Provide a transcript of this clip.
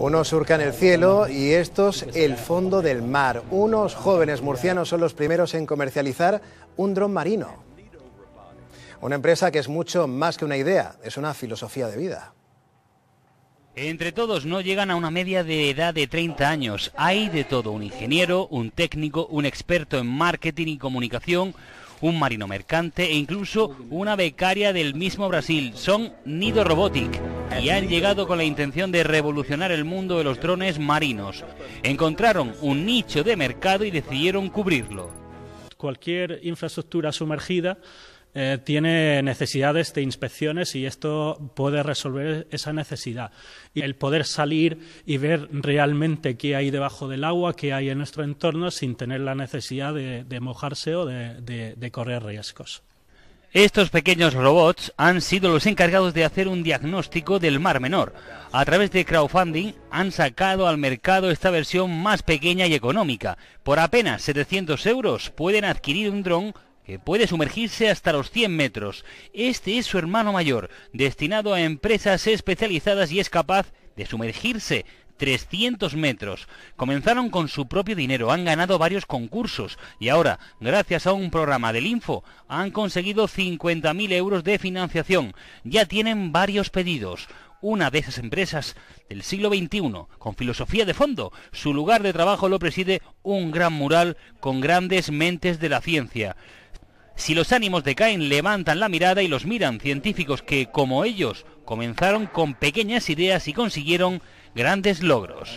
Unos surcan el cielo y estos el fondo del mar. Unos jóvenes murcianos son los primeros en comercializar un dron marino. Una empresa que es mucho más que una idea, es una filosofía de vida. Entre todos no llegan a una media de edad de 30 años. Hay de todo, un ingeniero, un técnico, un experto en marketing y comunicación, un marino mercante e incluso una becaria del mismo Brasil. Son Nido Robotic y han llegado con la intención de revolucionar el mundo de los drones marinos. Encontraron un nicho de mercado y decidieron cubrirlo. Cualquier infraestructura sumergida eh, tiene necesidades de inspecciones y esto puede resolver esa necesidad. Y el poder salir y ver realmente qué hay debajo del agua, qué hay en nuestro entorno, sin tener la necesidad de, mojarse o de correr riesgos. Estos pequeños robots han sido los encargados de hacer un diagnóstico del Mar Menor. A través de crowdfunding han sacado al mercado esta versión más pequeña y económica. Por apenas 700 euros pueden adquirir un dron que puede sumergirse hasta los 100 metros. Este es su hermano mayor, destinado a empresas especializadas y es capaz de sumergirse 300 metros. Comenzaron con su propio dinero, han ganado varios concursos y ahora, gracias a un programa del Info, han conseguido 50.000 euros de financiación. Ya tienen varios pedidos una de esas empresas del siglo XXI, con filosofía de fondo. Su lugar de trabajo lo preside un gran mural con grandes mentes de la ciencia. Si los ánimos decaen, levantan la mirada y los miran científicos que, como ellos, Comenzaron con pequeñas ideas y consiguieron grandes logros.